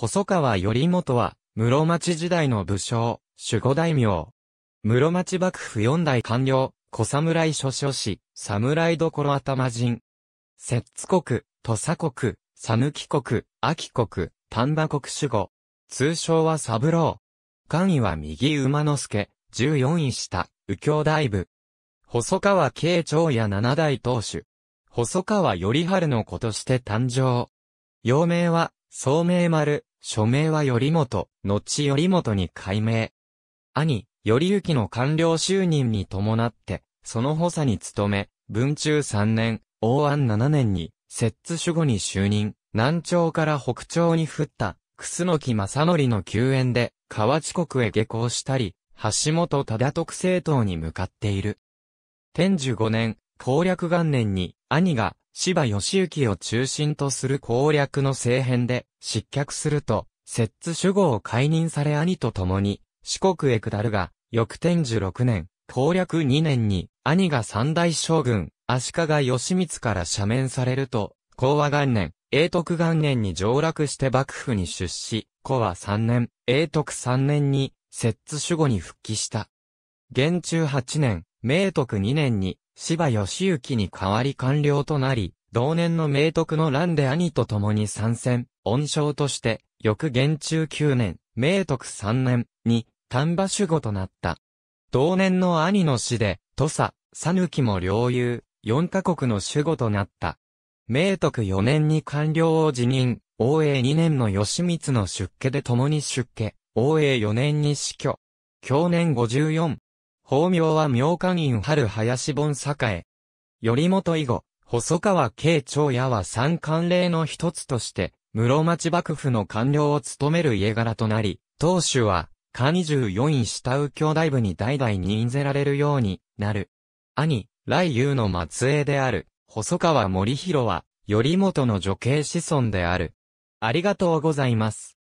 細川頼元は、室町時代の武将、守護大名。室町幕府四代官僚、小侍諸諸士、侍どころ頭人。摂津国、土佐国、佐ぬ国、秋国、丹波国守護。通称は三郎。官位は右馬之助、十四位下、右京大部。細川慶長や七代当主。細川頼春の子として誕生。幼名は、聡明丸、署名は頼元、後頼元に改名。兄、頼行の官僚就任に伴って、その補佐に務め、文中3年、応安7年に、摂津守護に就任、南朝から北朝に降った、楠木正則の救援で、河内国へ下校したり、橋本忠徳政党に向かっている。天寿5年、攻略元年に、兄が、芝義行を中心とする攻略の政変で失脚すると、摂津守護を解任され兄と共に四国へ下るが、翌天寿六年、攻略二年に兄が三大将軍、足利義満から赦免されると、講和元年、永徳元年に上落して幕府に出資、古和三年、永徳三年に摂津守護に復帰した。元中八年、明徳二年に、芝義行に代わり官僚となり、同年の明徳の乱で兄と共に参戦、恩賞として、翌元中9年、明徳3年に、丹波守護となった。同年の兄の死で、土佐、佐抜も領有、4カ国の守護となった。明徳4年に官僚を辞任、王永2年の義満の出家で共に出家、王永4年に死去。去年54、法名は妙官院春林本栄。頼元以後、細川慶長屋は三官令の一つとして、室町幕府の官僚を務める家柄となり、当主は、下十四位下右兄弟部に代々任ぜられるようになる。兄、来優の末裔である、細川森弘は、頼元の女系子孫である。ありがとうございます。